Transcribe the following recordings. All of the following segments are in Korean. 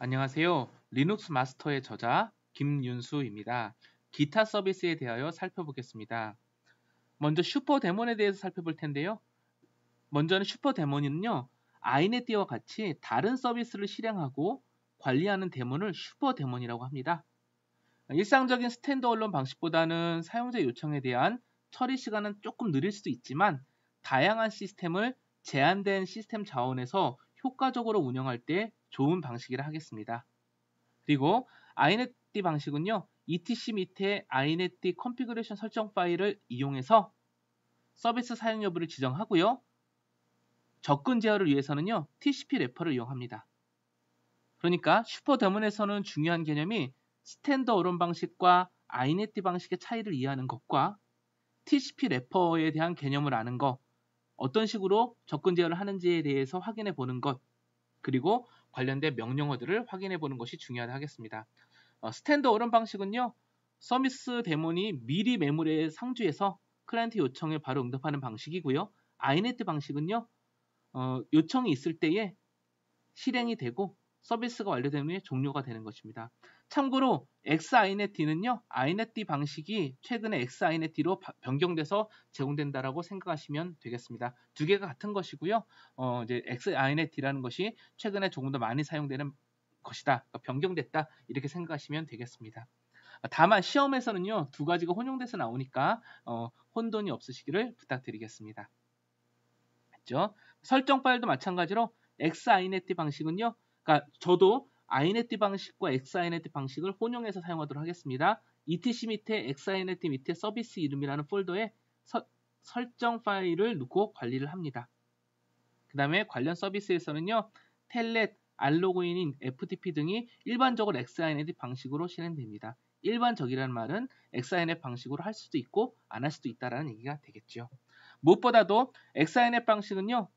안녕하세요. 리눅스 마스터의 저자 김윤수입니다. 기타 서비스에 대하여 살펴보겠습니다. 먼저 슈퍼 데몬에 대해서 살펴볼 텐데요. 먼저는 슈퍼 데몬은요. 아이네티와 같이 다른 서비스를 실행하고 관리하는 데몬을 슈퍼 데몬이라고 합니다. 일상적인 스탠드언론 방식보다는 사용자 요청에 대한 처리 시간은 조금 느릴 수도 있지만 다양한 시스템을 제한된 시스템 자원에서 효과적으로 운영할 때 좋은 방식이라 하겠습니다. 그리고 inet 방식은요. etc 밑에 inet 컨피그레이션 설정 파일을 이용해서 서비스 사용 여부를 지정하고요. 접근 제어를 위해서는요. TCP 래퍼를 이용합니다. 그러니까 슈퍼대문에서는 중요한 개념이 스탠더어론 방식과 inet 방식의 차이를 이해하는 것과 TCP 래퍼에 대한 개념을 아는 것, 어떤 식으로 접근 제어를 하는지에 대해서 확인해 보는 것, 그리고 관련된 명령어들을 확인해 보는 것이 중요하겠습니다. 다하 어, 스탠드 어른 방식은요. 서비스 데몬이 미리 매물에 상주해서 클라이언트 요청에 바로 응답하는 방식이고요. 아이네트 방식은요. 어, 요청이 있을 때에 실행이 되고 서비스가 완료된 후에 종료가 되는 것입니다. 참고로 x i n e t 는요 i n e t 방식이 최근에 x i n e t 로 변경돼서 제공된다라고 생각하시면 되겠습니다. 두 개가 같은 것이고요. 어, 이제 x i n e t 라는 것이 최근에 조금 더 많이 사용되는 것이다. 그러니까 변경됐다. 이렇게 생각하시면 되겠습니다. 다만 시험에서는요, 두 가지가 혼용돼서 나오니까 어, 혼돈이 없으시기를 부탁드리겠습니다. 됐죠? 설정 파일도 마찬가지로 x i n e t 방식은요, 그러니까 저도 INET 방식과 XINET 방식을 혼용해서 사용하도록 하겠습니다. ETC 밑에 XINET 밑에 서비스 이름이라는 폴더에 서, 설정 파일을 넣고 관리를 합니다. 그 다음에 관련 서비스에서는요. 텔넷, 알로그인인 FTP 등이 일반적으로 XINET 방식으로 실행됩니다. 일반적이라는 말은 XINET 방식으로 할 수도 있고 안 할 수도 있다는 얘기가 되겠죠. 무엇보다도 XINET 방식은요.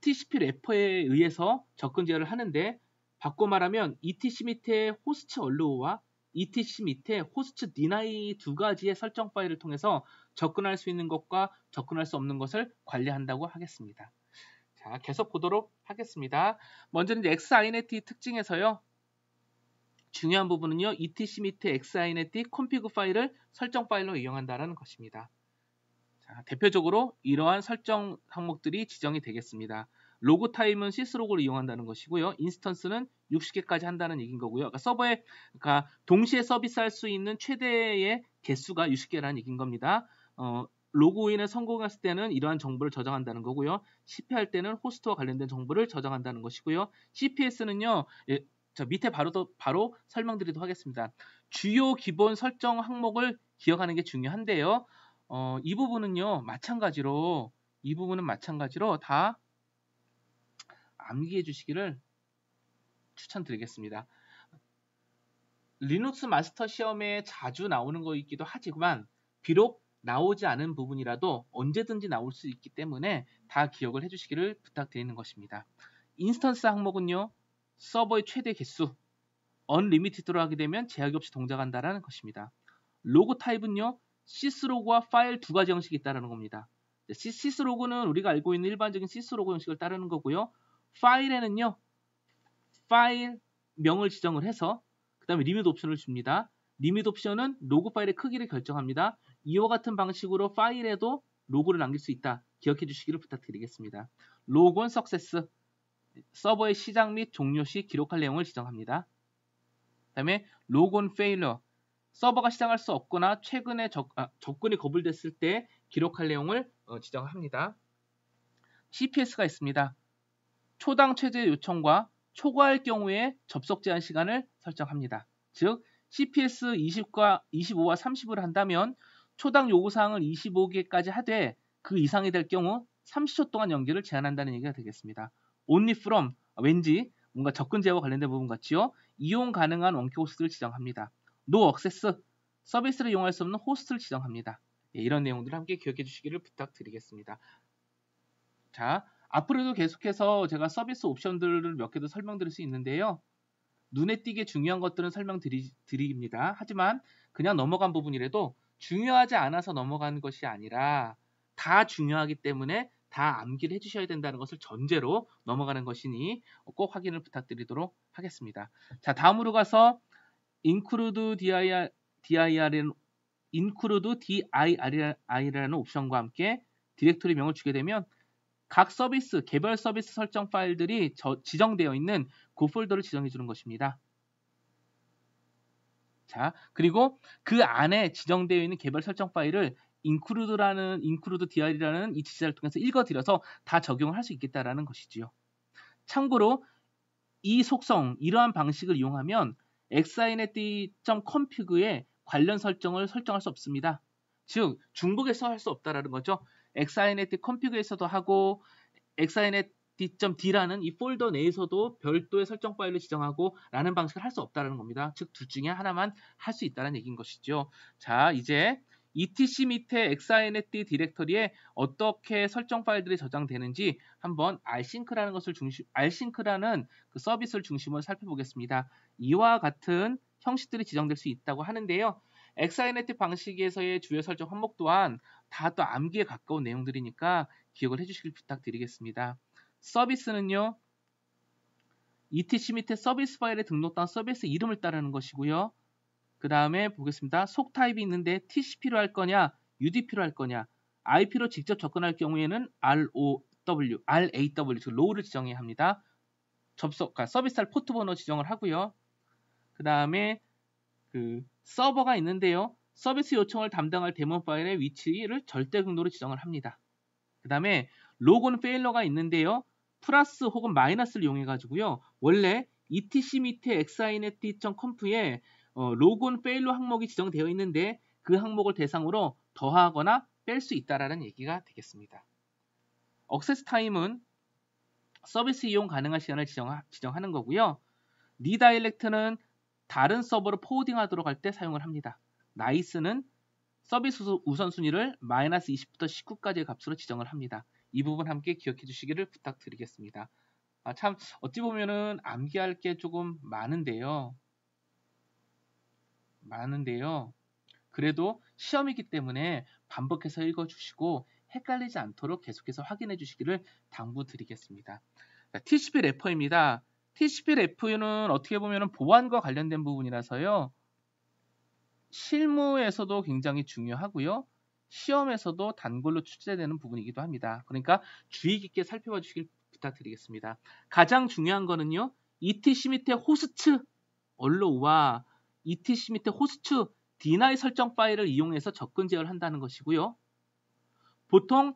TCP 래퍼에 의해서 접근 제어를 하는데 바꿔 말하면 ETC 밑에 호스트 언로우와 ETC 밑에 호스트 디나이 두 가지의 설정 파일을 통해서 접근할 수 있는 것과 접근할 수 없는 것을 관리한다고 하겠습니다. 자, 계속 보도록 하겠습니다. 먼저 는 XINET 특징에서요. 중요한 부분은요. ETC 밑에 XINET 컴피그 파일을 설정 파일로 이용한다는 것입니다. 자, 대표적으로 이러한 설정 항목들이 지정이 되겠습니다. 로그 타임은 시스로그를 이용한다는 것이고요. 인스턴스는 60개까지 한다는 얘기인 거고요. 그러니까 서버에 그 동시에 서비스할 수 있는 최대의 개수가 60개라는 얘기인 겁니다. 어, 로그인에 성공했을 때는 이러한 정보를 저장한다는 거고요. 실패할 때는 호스트와 관련된 정보를 저장한다는 것이고요. CPS는요. 예, 저 밑에 바로 더, 바로 설명드리도록 하겠습니다. 주요 기본 설정 항목을 기억하는 게 중요한데요. 어, 이 부분은요. 마찬가지로 이 부분은 마찬가지로 다 암기해 주시기를 추천드리겠습니다. 리눅스 마스터 시험에 자주 나오는 거이기도 하지만 비록 나오지 않은 부분이라도 언제든지 나올 수 있기 때문에 다 기억을 해주시기를 부탁드리는 것입니다. 인스턴스 항목은요. 서버의 최대 개수, 언리미티드로 하게 되면 제약이 없이 동작한다라는 것입니다. 로그 타입은요. 시스로그와 파일 두 가지 형식이 따르는 겁니다. 시스로그는 네, 우리가 알고 있는 일반적인 시스로그 형식을 따르는 거고요. 파일에는요. 파일 명을 지정을 해서 그 다음에 리밋 옵션을 줍니다. 리밋 옵션은 로그 파일의 크기를 결정합니다. 이와 같은 방식으로 파일에도 로그를 남길 수 있다. 기억해 주시기를 부탁드리겠습니다. 로건 석세스 서버의 시작 및 종료 시 기록할 내용을 지정합니다. 그 다음에 로건 페일러 서버가 시작할 수 없거나 최근에 적, 아, 접근이 거부됐을때 기록할 내용을 어, 지정합니다. CPS가 있습니다. 초당 최대 요청과 초과할 경우에 접속 제한 시간을 설정합니다. 즉 CPS 20과 25와 30을 한다면 초당 요구사항을 25개까지 하되 그 이상이 될 경우 30초 동안 연결을 제한한다는 얘기가 되겠습니다. Only from 왠지 뭔가 접근 제어와 관련된 부분 같지요 이용 가능한 원격 호스트를 지정합니다. No access 서비스를 이용할 수 없는 호스트를 지정합니다. 예, 이런 내용들 을 함께 기억해 주시기를 부탁드리겠습니다. 자, 앞으로도 계속해서 제가 서비스 옵션들을 몇개도 설명드릴 수 있는데요. 눈에 띄게 중요한 것들은 설명드립니다. 하지만 그냥 넘어간 부분이라도 중요하지 않아서 넘어간 것이 아니라 다 중요하기 때문에 다 암기를 해주셔야 된다는 것을 전제로 넘어가는 것이니 꼭 확인을 부탁드리도록 하겠습니다. 자 다음으로 가서 include dir, i r include dir이라는 옵션과 함께 디렉토리 명을 주게 되면 각 서비스, 개별 서비스 설정 파일들이 저, 지정되어 있는 그 폴더를 지정해 주는 것입니다. 자, 그리고 그 안에 지정되어 있는 개별 설정 파일을 include라는 include dr이라는 이 지시를 통해서 읽어드려서 다 적용할 을수 있겠다라는 것이지요. 참고로 이 속성, 이러한 방식을 이용하면 xnet.config에 i e 관련 설정을 설정할 수 없습니다. 즉, 중복에서할 수 없다라는 거죠. 엑사이 t 컴피그에서도 하고 x i n 넷 d.d라는 이 폴더 내에서도 별도의 설정 파일을 지정하고 라는 방식을 할 수 없다는 겁니다. 즉 둘 중에 하나만 할 수 있다는 얘기인 것이죠. 자 이제 etc 밑에 xnet i 디렉터리에 어떻게 설정 파일들이 저장되는지 한번 rsync라는 것을 중심 rsync라는 그 서비스를 중심으로 살펴보겠습니다. 이와 같은 형식들이 지정될 수 있다고 하는데요. 엑사이네틱 방식에서의 주요 설정 항목 또한 다 또 암기에 가까운 내용들이니까 기억을 해주시길 부탁드리겠습니다. 서비스는요. ETC 밑에 서비스 파일에 등록된 서비스 이름을 따르는 것이고요. 그 다음에 보겠습니다. 속 타입이 있는데 TCP로 할 거냐, UDP로 할 거냐, IP로 직접 접근할 경우에는 ROW, RAW, 즉 로우를 지정해야 합니다. 접속, 그러니까 서비스할 포트 번호 지정을 하고요. 그 다음에 그 서버가 있는데요. 서비스 요청을 담당할 데몬 파일의 위치를 절대 강로로 지정을 합니다. 그 다음에 로건 페일러가 있는데요. 플러스 혹은 마이너스를 이용해 가지고요. 원래 etc 밑에 xinetconf에 어, 로건 페일러 항목이 지정되어 있는데 그 항목을 대상으로 더하거나 뺄 수 있다라는 얘기가 되겠습니다. 억세스 타임은 서비스 이용 가능한 시간을 지정하, 는 거고요. 리다일렉트는 다른 서버로 포워딩하도록 할 때 사용을 합니다. 나이스는 서비스 우선순위를 마이너스 20부터 19까지의 값으로 지정을 합니다. 이 부분 함께 기억해 주시기를 부탁드리겠습니다. 아, 참 어찌 보면은 암기할 게 조금 많은데요. 많은데요. 그래도 시험이기 때문에 반복해서 읽어주시고 헷갈리지 않도록 계속해서 확인해 주시기를 당부드리겠습니다. TCP 래퍼입니다. TCP 레프는 어떻게 보면 보안과 관련된 부분이라서요. 실무에서도 굉장히 중요하고요. 시험에서도 단골로 출제되는 부분이기도 합니다. 그러니까 주의 깊게 살펴봐 주시길 부탁드리겠습니다. 가장 중요한 거는요. ETC 밑에 호스트 언로우와 ETC 밑에 호스트 DNI 설정 파일을 이용해서 접근 제어를 한다는 것이고요. 보통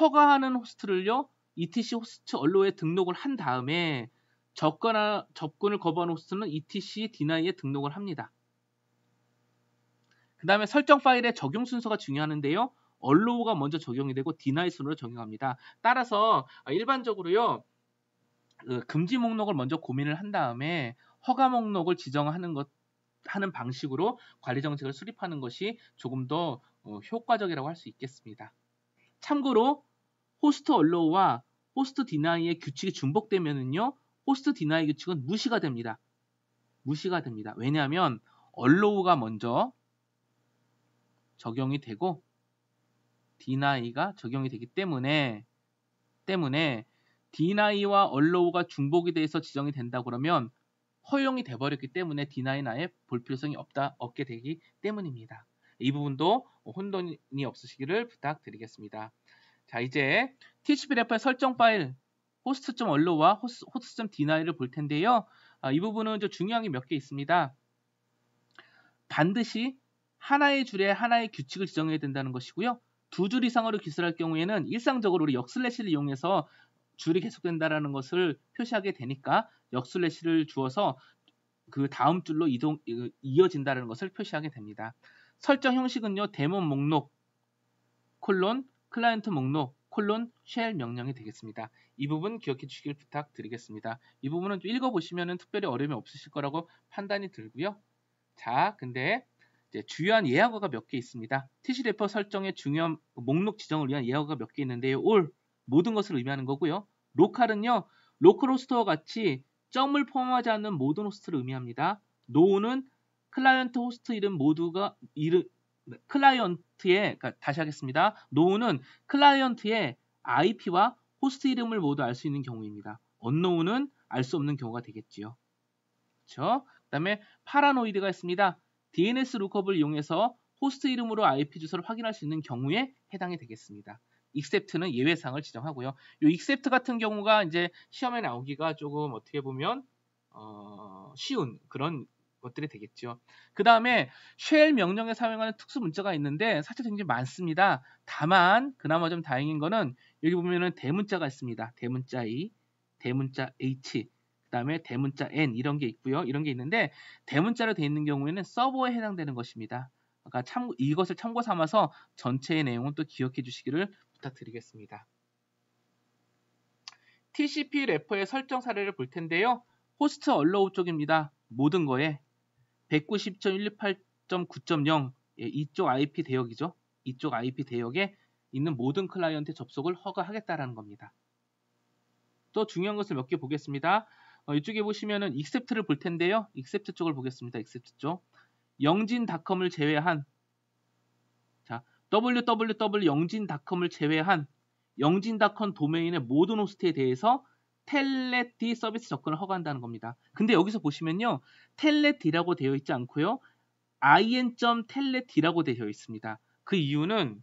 허가하는 호스트를요. ETC 호스트 언로우에 등록을 한 다음에 접거나 접근을 거부한 호스트는 etc deny에 등록을 합니다. 그 다음에 설정 파일의 적용 순서가 중요하는데요. allow가 먼저 적용이 되고 deny 순으로 적용합니다. 따라서 아, 일반적으로요. 그 금지 목록을 먼저 고민을 한 다음에 허가 목록을 지정하는 것 하는 방식으로 관리 정책을 수립하는 것이 조금 더 어, 효과적이라고 할 수 있겠습니다. 참고로 호스트 언로우와 호스트 디나이의 규칙이 중복되면은요 호스트 디나이 규칙은 무시가 됩니다. 무시가 됩니다. 왜냐하면 얼로우가 먼저 적용이 되고 디나이가 적용이 되기 때문에 때문에 디나이와 얼로우가 중복이 돼서 지정이 된다 그러면 허용이 돼버렸기 때문에 디나이나에 볼 필요성이 없다 없게 되기 때문입니다. 이 부분도 혼돈이 없으시기를 부탁드리겠습니다. 자 이제 티치비레퍼의 설정 파일 host.allo와 host.deny를 볼 텐데요. 아, 이 부분은 좀 중요한 게 몇 개 있습니다. 반드시 하나의 줄에 하나의 규칙을 지정해야 된다는 것이고요. 두 줄 이상으로 기술할 경우에는 일상적으로 우리 역슬래시를 이용해서 줄이 계속된다라는 것을 표시하게 되니까 역슬래시를 주어서 그 다음 줄로 이동 이어진다는 것을 표시하게 됩니다. 설정 형식은요. 데몬 목록 콜론 클라이언트 목록 콜론 쉘 명령이 되겠습니다. 이 부분 기억해 주시길 부탁드리겠습니다. 이 부분은 읽어보시면 특별히 어려움이 없으실 거라고 판단이 들고요. 자, 근데 주요한 예약어가 몇 개 있습니다. TC래퍼 설정의 중요한 목록 지정을 위한 예약어가 몇 개 있는데요. 올 모든 것을 의미하는 거고요. 로컬은요. 로컬 호스트와 같이 점을 포함하지 않는 모든 호스트를 의미합니다. 노우는 클라이언트 호스트 이름 모두가 이름, 클라이언트의 그러니까 다시 하겠습니다. 노우는 클라이언트의 IP와 호스트 이름을 모두 알 수 있는 경우입니다. 언노우는 알 수 없는 경우가 되겠지요. 그렇죠? 그다음에 파라노이드가 있습니다. DNS 루컵을 이용해서 호스트 이름으로 IP 주소를 확인할 수 있는 경우에 해당이 되겠습니다. 익셉트는 예외사항을 지정하고요. 이 익셉트 같은 경우가 이제 시험에 나오기가 조금 어떻게 보면 어, 쉬운 그런 것들이 되겠죠. 그 다음에 쉘 명령에 사용하는 특수 문자가 있는데 사실 굉장히 많습니다. 다만 그나마 좀 다행인 거는 여기 보면은 대문자가 있습니다. 대문자 E, 대문자 H, 그 다음에 대문자 N 이런 게 있고요. 이런 게 있는데 대문자로 되어 있는 경우에는 서버에 해당되는 것입니다. 그러니까 참, 이것을 참고 삼아서 전체의 내용은 또 기억해 주시기를 부탁드리겠습니다. TCP 래퍼의 설정 사례를 볼 텐데요. 호스트 얼로우 쪽입니다. 모든 거에 190.128.9.0 예, 이쪽 IP 대역이죠. 이쪽 IP 대역에 있는 모든 클라이언트 접속을 허가하겠다라는 겁니다. 또 중요한 것을 몇 개 보겠습니다. 어, 이쪽에 보시면은 익셉트를 볼 텐데요. 익셉트 쪽을 보겠습니다. 익셉트 쪽. 영진닷컴을 제외한 자, www 영진닷컴을 제외한 영진닷컴 도메인의 모든 호스트에 대해서 텔레디 서비스 접근을 허가한다는 겁니다. 근데 여기서 보시면요. 텔레디라고 되어 있지 않고요. i n t e l e d 라고 되어 있습니다. 그 이유는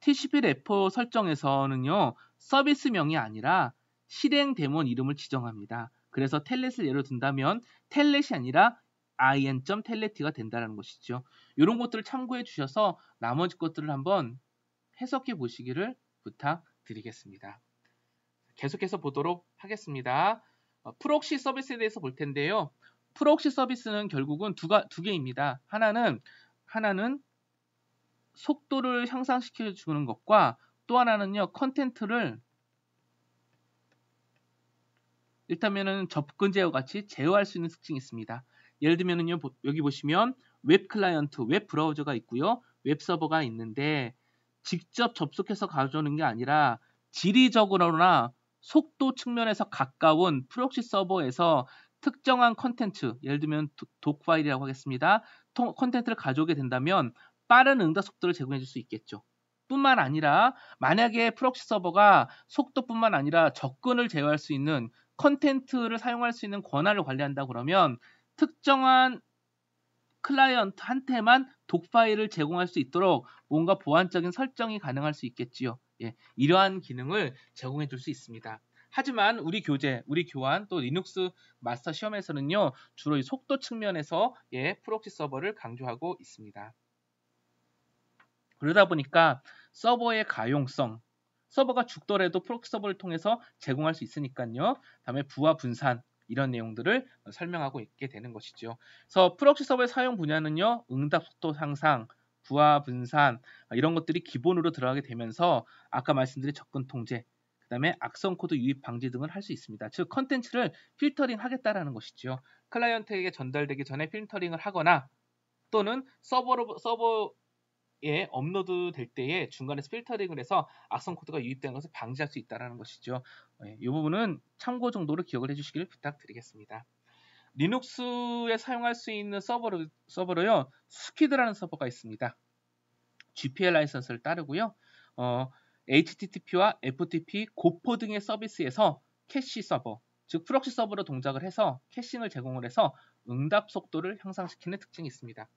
TCP 레퍼 설정에서는요. 서비스명이 아니라 실행 데몬 이름을 지정합니다. 그래서 텔렛을 예로 든다면 텔렛이 아니라 i n t e l 가 된다는 것이죠. 이런 것들을 참고해 주셔서 나머지 것들을 한번 해석해 보시기를 부탁드리겠습니다. 계속해서 보도록 하겠습니다. 어, 프록시 서비스에 대해서 볼 텐데요. 프록시 서비스는 결국은 두가, 두 개입니다. 하나는 하나는 속도를 향상시켜 주는 것과 또 하나는요 컨텐트를 일단면은 접근 제어 같이 제어할 수 있는 특징이 있습니다. 예를 들면은요 여기 보시면 웹 클라이언트, 웹 브라우저가 있고요, 웹 서버가 있는데 직접 접속해서 가져오는 게 아니라 지리적으로나 속도 측면에서 가까운 프록시 서버에서 특정한 컨텐츠, 예를 들면 독 파일이라고 하겠습니다. 컨텐츠를 가져오게 된다면 빠른 응답 속도를 제공해 줄 수 있겠죠. 뿐만 아니라 만약에 프록시 서버가 속도뿐만 아니라 접근을 제어할 수 있는 컨텐츠를 사용할 수 있는 권한을 관리한다 그러면 특정한 클라이언트한테만 독파일을 제공할 수 있도록 뭔가 보안적인 설정이 가능할 수 있겠지요. 예, 이러한 기능을 제공해 줄 수 있습니다. 하지만 우리 교재, 우리 교환 또 리눅스 마스터 시험에서는요 주로 이 속도 측면에서 예, 프록시 서버를 강조하고 있습니다. 그러다 보니까 서버의 가용성, 서버가 죽더라도 프록시 서버를 통해서 제공할 수 있으니까요. 다음에 부하 분산 이런 내용들을 설명하고 있게 되는 것이죠. 그래서 프록시 서버의 사용 분야는요 응답 속도 향상, 부하 분산 아, 이런 것들이 기본으로 들어가게 되면서 아까 말씀드린 접근 통제 그다음에 악성 코드 유입 방지 등을 할 수 있습니다. 즉 컨텐츠를 필터링 하겠다라는 것이죠. 클라이언트에게 전달되기 전에 필터링을 하거나 또는 서버로 서버에 업로드 될 때에 중간에서 필터링을 해서 악성 코드가 유입된 것을 방지할 수 있다라는 것이죠. 예, 이 부분은 참고 정도로 기억을 해주시기를 부탁드리겠습니다. 리눅스에 사용할 수 있는 서버로, 서버로요 스키드라는 서버가 있습니다. GPL 라이선스를 따르고요. 어, HTTP와 FTP, 고포 등의 서비스에서 캐시 서버, 즉 프록시 서버로 동작을 해서 캐싱을 제공을 해서 응답 속도를 향상시키는 특징이 있습니다.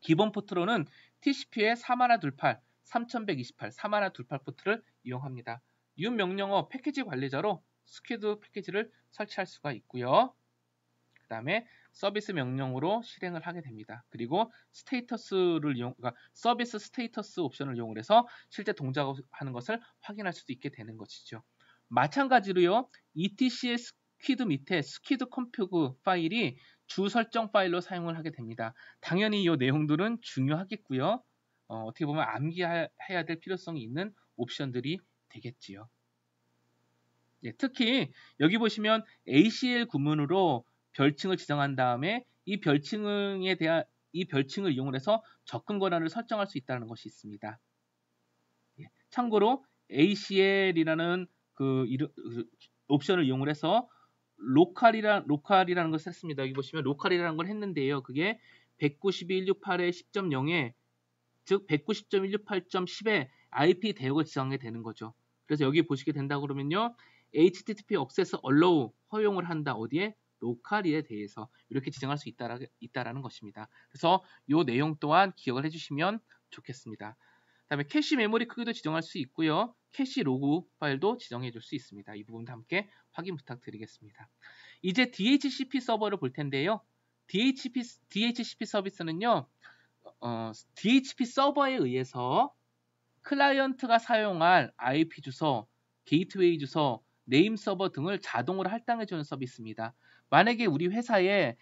기본 포트로는 TCP의 3128, 3128, 3128 포트를 이용합니다. 윤 명령어 패키지 관리자로 스퀴드 패키지를 설치할 수가 있고요. 그 다음에 서비스 명령으로 실행을 하게 됩니다. 그리고 스테이터스를 이용, 그러니까 서비스 스테이터스 옵션을 이용을 해서 실제 동작하는 것을 확인할 수도 있게 되는 것이죠. 마찬가지로요, etc의 스퀴드 밑에 스퀴드 컴퓨그 파일이 주 설정 파일로 사용을 하게 됩니다. 당연히 이 내용들은 중요하겠고요. 어, 어떻게 보면 암기해야 될 필요성이 있는 옵션들이 되겠지요. 예, 특히 여기 보시면 ACL 구문으로 별칭을 지정한 다음에 이 별칭에 대한 이 별칭을 이용해서 접근 권한을 설정할 수 있다는 것이 있습니다. 예, 참고로 ACL이라는 그, 이르, 그 옵션을 이용해서 로컬이란 로컬이라는 것을 했습니다. 여기 보시면 로컬이라는 걸 했는데요. 그게 192.168의 10.0에 즉 190.168.10에 IP 대역을 지정하게 되는 거죠. 그래서 여기 보시게 된다 그러면요. HTTP 액세스 얼로우 허용을 한다. 어디에? 로컬이에 대해서 이렇게 지정할 수 있다라, 있다라는 것입니다. 그래서 이 내용 또한 기억을 해주시면 좋겠습니다. 다음에 캐시 메모리 크기도 지정할 수 있고요. 캐시 로그 파일도 지정해 줄 수 있습니다. 이 부분도 함께 확인 부탁드리겠습니다. 이제 DHCP 서버를 볼 텐데요. DHCP, DHCP 서비스는요. 어, DHCP 서버에 의해서 클라이언트가 사용할 IP 주소, 게이트웨이 주소, 네임 서버 등을 자동으로 할당해 주는 서비스입니다. 만약에 우리 회사에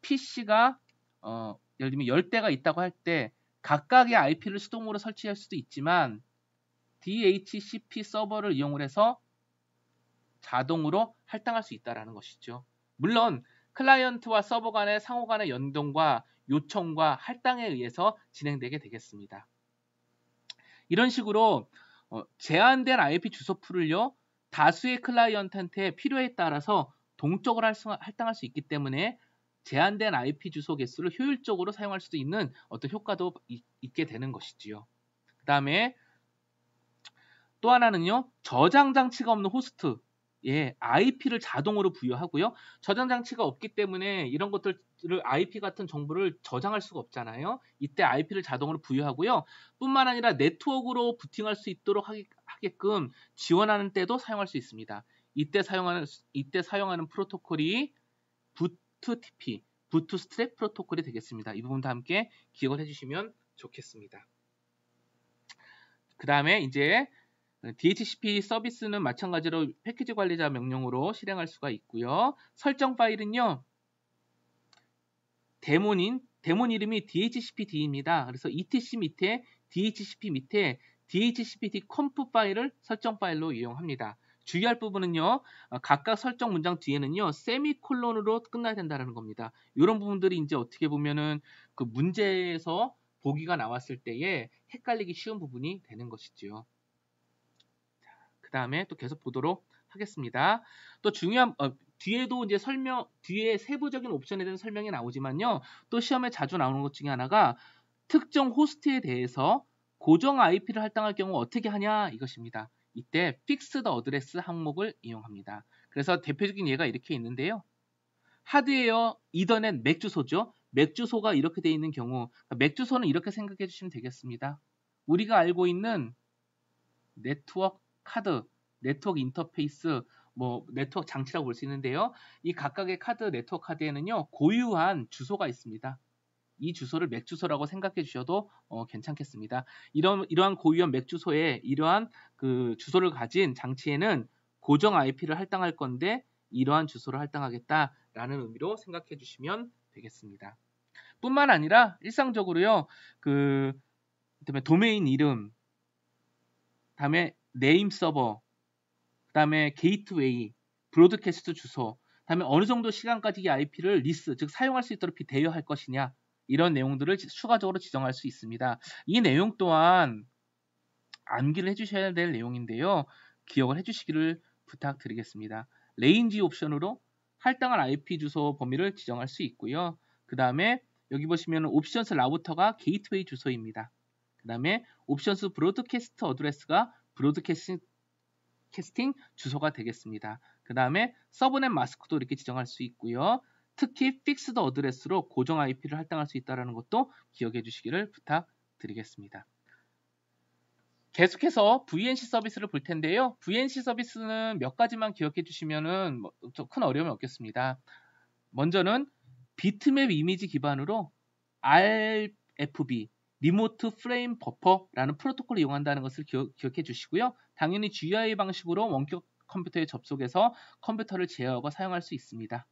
PC가 어, 예를 들면 10대가 있다고 할 때 각각의 IP를 수동으로 설치할 수도 있지만 DHCP 서버를 이용을 해서 자동으로 할당할 수있다는 것이죠. 물론 클라이언트와 서버 간의 상호 간의 연동과 요청과 할당에 의해서 진행되게 되겠습니다. 이런 식으로 어, 제한된 IP 주소풀을요 다수의 클라이언트한테 필요에 따라서 동적으로 할당할 수 있기 때문에 제한된 IP 주소 개수를 효율적으로 사용할 수도 있는 어떤 효과도 있게 되는 것이지요. 그 다음에 또 하나는요. 저장 장치가 없는 호스트 예, IP를 자동으로 부여하고요. 저장 장치가 없기 때문에 이런 것들을 IP 같은 정보를 저장할 수가 없잖아요. 이때 IP를 자동으로 부여하고요. 뿐만 아니라 네트워크로 부팅할 수 있도록 하게끔 지원하는 때도 사용할 수 있습니다. 이때 사용하는 이때 사용하는 프로토콜이 부트TP, 부트스트랩 프로토콜이 되겠습니다. 이 부분도 함께 기억을 해주시면 좋겠습니다. 그 다음에 이제 DHCP 서비스는 마찬가지로 패키지 관리자 명령으로 실행할 수가 있고요. 설정 파일은요. 데몬인 데몬 이름이 DHCPD입니다. 그래서 ETC 밑에 DHCP 밑에 DHCPD 컴프 파일을 설정 파일로 이용합니다. 주의할 부분은요. 어, 각각 설정 문장 뒤에는요. 세미콜론으로 끝나야 된다는 겁니다. 이런 부분들이 이제 어떻게 보면은 그 문제에서 보기가 나왔을 때에 헷갈리기 쉬운 부분이 되는 것이지요. 그 다음에 또 계속 보도록 하겠습니다. 또 중요한 어, 뒤에도 이제 설명 뒤에 세부적인 옵션에 대한 설명이 나오지만요. 또 시험에 자주 나오는 것 중에 하나가 특정 호스트에 대해서 고정 IP를 할당할 경우 어떻게 하냐 이것입니다. 이때 픽스드 어드레스 항목을 이용합니다. 그래서 대표적인 예가 이렇게 있는데요. 하드웨어 이더넷 맥 주소죠. 맥 주소가 이렇게 되어 있는 경우 그러니까 맥 주소는 이렇게 생각해 주시면 되겠습니다. 우리가 알고 있는 네트워크 카드, 네트워크 인터페이스, 뭐 네트워크 장치라고 볼 수 있는데요. 이 각각의 카드 네트워크 카드에는요 고유한 주소가 있습니다. 이 주소를 맥 주소라고 생각해 주셔도 어, 괜찮겠습니다. 이런 이러한 고유형 맥 주소에 이러한 그 주소를 가진 장치에는 고정 IP를 할당할 건데 이러한 주소를 할당하겠다라는 의미로 생각해 주시면 되겠습니다. 뿐만 아니라 일상적으로요. 그 그다음에 도메인 이름 다음에 네임 서버 그다음에 게이트웨이 브로드캐스트 주소 다음에 어느 정도 시간까지 이 IP를 리스 즉 사용할 수 있도록 대여할 것이냐 이런 내용들을 추가적으로 지정할 수 있습니다. 이 내용 또한 암기를 해주셔야 될 내용인데요. 기억을 해주시기를 부탁드리겠습니다. 레인지 옵션으로 할당한 IP 주소 범위를 지정할 수 있고요. 그 다음에 여기 보시면 옵션스 라우터가 게이트웨이 주소입니다. 그 다음에 옵션스 브로드캐스트 어드레스가 브로드캐스팅 주소가 되겠습니다. 그 다음에 서브넷 마스크도 이렇게 지정할 수 있고요. 특히 픽스드 어드레스로 고정 IP를 할당할 수 있다는 것도 기억해 주시기를 부탁드리겠습니다. 계속해서 VNC 서비스를 볼 텐데요. VNC 서비스는 몇 가지만 기억해 주시면 뭐 큰 어려움이 없겠습니다. 먼저는 비트맵 이미지 기반으로 RFB, 리모트 프레임 버퍼라는 프로토콜을 이용한다는 것을 기억, 해 주시고요. 당연히 GUI 방식으로 원격 컴퓨터에 접속해서 컴퓨터를 제어하고 사용할 수 있습니다.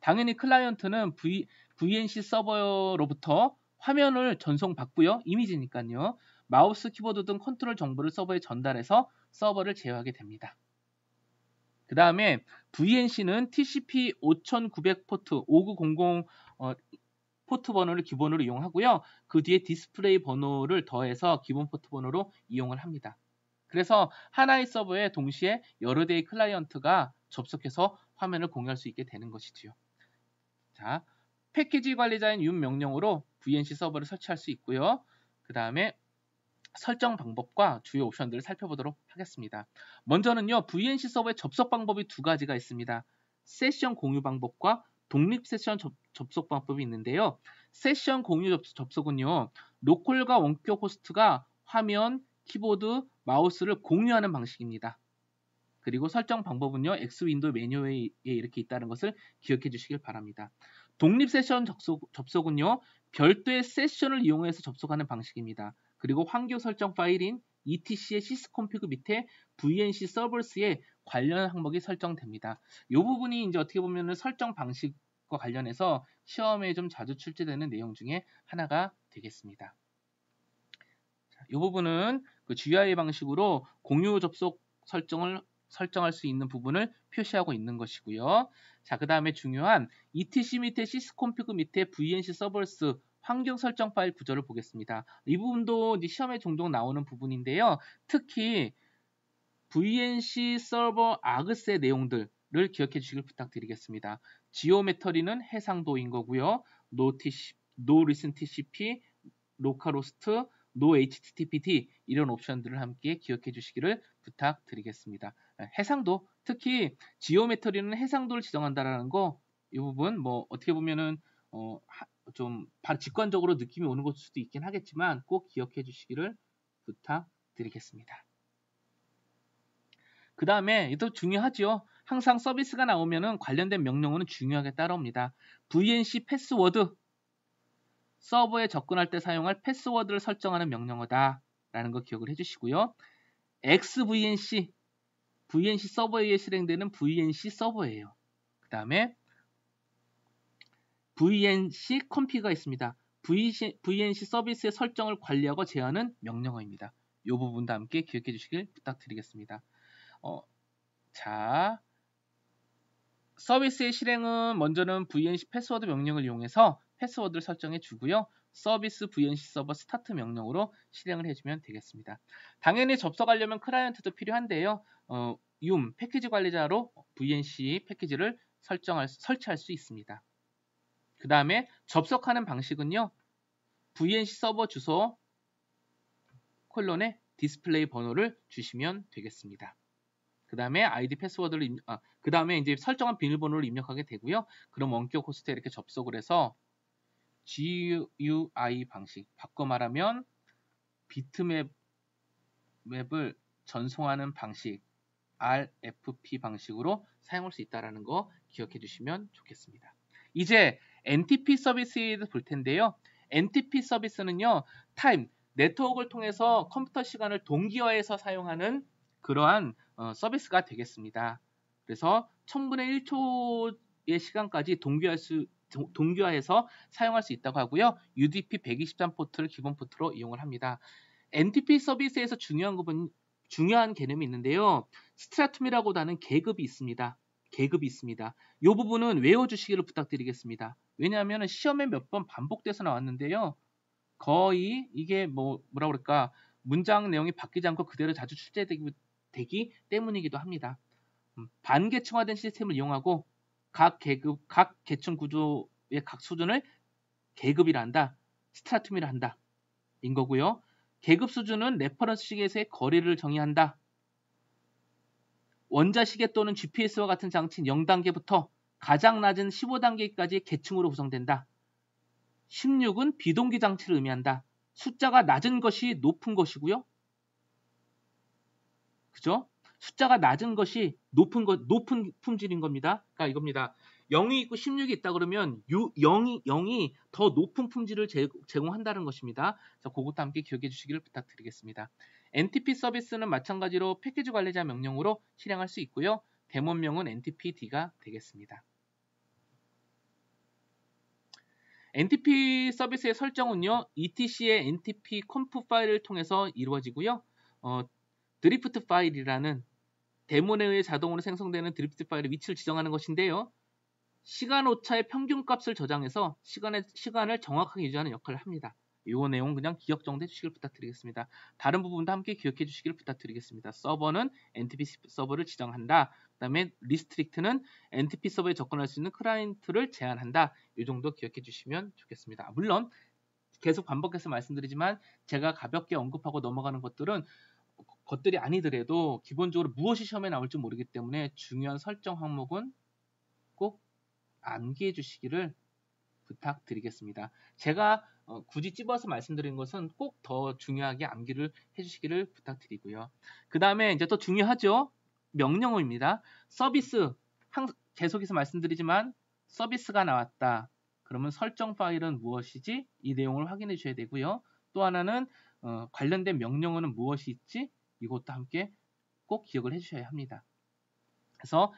당연히 클라이언트는 v, VNC 서버로부터 화면을 전송받고요. 이미지니까요. 마우스, 키보드 등 컨트롤 정보를 서버에 전달해서 서버를 제어하게 됩니다. 그 다음에 VNC는 TCP 5900 포트 5900 어, 포트 번호를 기본으로 이용하고요. 그 뒤에 디스플레이 번호를 더해서 기본 포트 번호로 이용을 합니다. 그래서 하나의 서버에 동시에 여러 대의 클라이언트가 접속해서 화면을 공유할 수 있게 되는 것이지요. 자, 패키지 관리자인 윤 명령으로 VNC 서버를 설치할 수 있고요. 그 다음에 설정 방법과 주요 옵션들을 살펴보도록 하겠습니다. 먼저는요, VNC 서버의 접속 방법이 두 가지가 있습니다. 세션 공유 방법과 독립 세션 접, 속 방법이 있는데요. 세션 공유 접속, 은요 로컬과 원격 호스트가 화면, 키보드, 마우스를 공유하는 방식입니다. 그리고 설정 방법은요. 엑스윈도우 메뉴에 이렇게 있다는 것을 기억해 주시길 바랍니다. 독립 세션 접속, 접속은요. 별도의 세션을 이용해서 접속하는 방식입니다. 그리고 환교 설정 파일인 etc의 sysconfig 밑에 vnc 서버스에 관련 항목이 설정됩니다. 이 부분이 이제 어떻게 보면 설정 방식과 관련해서 시험에 좀 자주 출제되는 내용 중에 하나가 되겠습니다. 이 부분은 그 GUI 방식으로 공유 접속 설정을 설정할 수 있는 부분을 표시하고 있는 것이고요. 자, 그 다음에 중요한 etc 밑에 sysconfig 밑에 vnc 서버스 환경 설정 파일 구조를 보겠습니다. 이 부분도 이제 시험에 종종 나오는 부분인데요. 특히 VNC 서버 아그스의 내용들을 기억해 주시길 부탁드리겠습니다. 지오메터리는 해상도인 거고요. no, TC, no recent TCP, 로카로스트, no HTTPT 이런 옵션들을 함께 기억해 주시기를 부탁드리겠습니다. 예, 해상도 특히 지오메터리는 해상도를 지정한다라는 거 이 부분 뭐 어떻게 보면은 어, 좀 직관적으로 느낌이 오는 것 수도 있긴 하겠지만 꼭 기억해 주시기를 부탁드리겠습니다. 그 다음에 이또 중요하죠. 항상 서비스가 나오면은 관련된 명령어는 중요하게 따라옵니다. VNC 패스워드 서버에 접근할 때 사용할 패스워드를 설정하는 명령어다 라는 거 기억을 해주시고요. XVNC VNC 서버에 실행되는 VNC 서버예요. 그 다음에 VNC 컴피가 있습니다. VNC 서비스의 설정을 관리하고 제어하는 명령어입니다. 이 부분도 함께 기억해 주시길 부탁드리겠습니다. 어, 자, 서비스의 실행은 먼저는 VNC 패스워드 명령을 이용해서 패스워드를 설정해 주고요. 서비스 VNC 서버 스타트 명령으로 실행을 해주면 되겠습니다. 당연히 접속하려면 클라이언트도 필요한데요. 어, UM 패키지 관리자로 VNC 패키지를 설정할, 설치할 수 있습니다. 그 다음에 접속하는 방식은요. VNC 서버 주소 콜론에 디스플레이 번호를 주시면 되겠습니다. 그 다음에 아이디 패스워드를 아, 그 다음에 이제 설정한 비밀번호를 입력하게 되고요. 그럼 원격 호스트에 이렇게 접속을 해서 GUI 방식 바꿔 말하면 비트맵 을 전송하는 방식 RFP 방식으로 사용할 수 있다는 거 기억해 주시면 좋겠습니다. 이제 NTP 서비스에 볼 텐데요. NTP 서비스는요. 타임, 네트워크를 통해서 컴퓨터 시간을 동기화해서 사용하는 그러한 어, 서비스가 되겠습니다. 그래서 1000분의 1초의 시간까지 동기화할 수 동기화해서 사용할 수 있다고 하고요. UDP 123 포트를 기본 포트로 이용을 합니다. NTP 서비스에서 중요한 부분 중요한 개념이 있는데요. 스트라툼이라고 하는 계급이 있습니다. 계급이 있습니다. 이 부분은 외워주시기를 부탁드리겠습니다. 왜냐하면 시험에 몇 번 반복돼서 나왔는데요. 거의 이게 뭐 뭐라 그럴까 문장 내용이 바뀌지 않고 그대로 자주 출제되기 때문이기도 합니다. 음, 반계층화된 시스템을 이용하고 각 계급, 각 계층 구조의 각 수준을 계급이라 한다. 스트라툼이라 한다. 인 거고요. 계급 수준은 레퍼런스식에서의 거리를 정의한다. 원자시계 또는 GPS와 같은 장치인 0단계부터 가장 낮은 1 5단계까지 계층으로 구성된다. 16은 비동기 장치를 의미한다. 숫자가 낮은 것이 높은 것이고요. 그죠? 숫자가 낮은 것이 높은 것 높은 품질인 겁니다. 그러니까 이겁니다. 0이 있고 16이 있다 그러면 0이 0이 더 높은 품질을 제공한다는 것입니다. 그래서 그것도 함께 기억해 주시기를 부탁드리겠습니다. NTP 서비스는 마찬가지로 패키지 관리자 명령으로 실행할 수 있고요. 대문명은 NTP-D가 되겠습니다. NTP 서비스의 설정은요. ETC의 NTP 컴프 파일을 통해서 이루어지고요. 어, 드리프트 파일이라는 데몬에 의해 자동으로 생성되는 드리프트 파일의 위치를 지정하는 것인데요. 시간 오차의 평균값을 저장해서 시간의, 시간을 정확하게 유지하는 역할을 합니다. 이 내용 은 그냥 기억 정도 해주시길 부탁드리겠습니다. 다른 부분도 함께 기억해 주시길 부탁드리겠습니다. 서버는 NTP 서버를 지정한다. 그 다음에 리스트릭트는 NTP 서버에 접근할 수 있는 클라이언트를 제한한다. 이 정도 기억해 주시면 좋겠습니다. 물론 계속 반복해서 말씀드리지만 제가 가볍게 언급하고 넘어가는 것들은 것들이 아니더라도 기본적으로 무엇이 시험에 나올지 모르기 때문에 중요한 설정 항목은 꼭 암기해 주시기를 부탁드리겠습니다. 제가 어, 굳이 찝어서 말씀드린 것은 꼭 더 중요하게 암기를 해주시기를 부탁드리고요. 그 다음에 이제 또 중요하죠. 명령어입니다. 서비스, 계속해서 말씀드리지만 서비스가 나왔다. 그러면 설정 파일은 무엇이지? 이 내용을 확인해 주셔야 되고요. 또 하나는 어, 관련된 명령어는 무엇이 있지? 이것도 함께 꼭 기억을 해주셔야 합니다. 그래서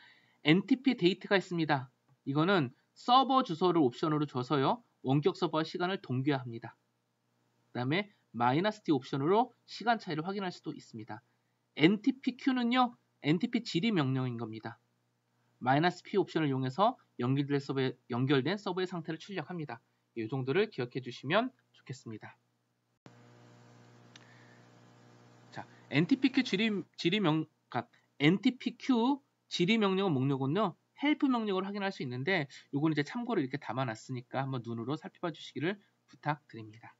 NTP 데이트가 있습니다. 이거는 서버 주소를 옵션으로 줘서요. 원격 서버 시간을 동기화합니다. 그 다음에 마이너스 T 옵션으로 시간 차이를 확인할 수도 있습니다. NTPQ는요. NTP 질의 명령인 겁니다. 마이너스 P 옵션을 이용해서 연결된 서버의, 연결된 서버의 상태를 출력합니다. 이 정도를 기억해 주시면 좋겠습니다. NTPQ 지리 질의 명, 그러니까 NTPQ 질의 명령은 목록은요. 헬프 명령으로 확인할 수 있는데 요거는 이제 참고로 이렇게 담아놨으니까 한번 눈으로 살펴봐 주시기를 부탁드립니다.